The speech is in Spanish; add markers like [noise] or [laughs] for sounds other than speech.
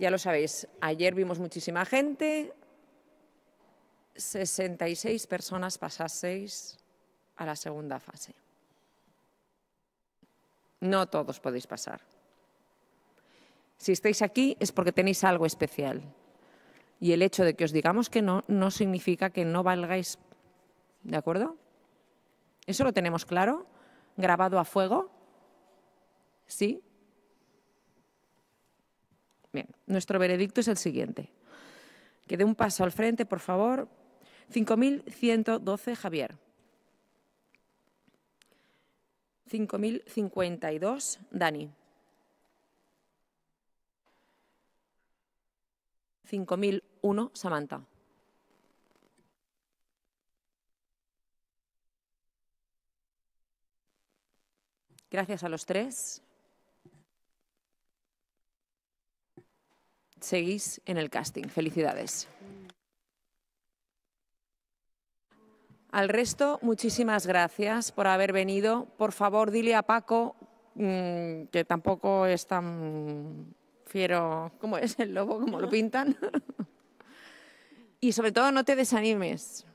ya lo sabéis, ayer vimos muchísima gente, 66 personas pasaseis a la segunda fase. No todos podéis pasar. Si estáis aquí es porque tenéis algo especial. Y el hecho de que os digamos que no, no significa que no valgáis. ¿De acuerdo? Eso lo tenemos claro, grabado a fuego. ¿Sí? Bien, nuestro veredicto es el siguiente. Que dé un paso al frente, por favor. 5.112, Javier. 5.052, Dani. 5.001, Samantha. Gracias a los tres. seguís en el casting. Felicidades. Al resto, muchísimas gracias por haber venido. Por favor, dile a Paco, mm, que tampoco es tan fiero como es el lobo, como lo pintan. [laughs] y sobre todo, no te desanimes.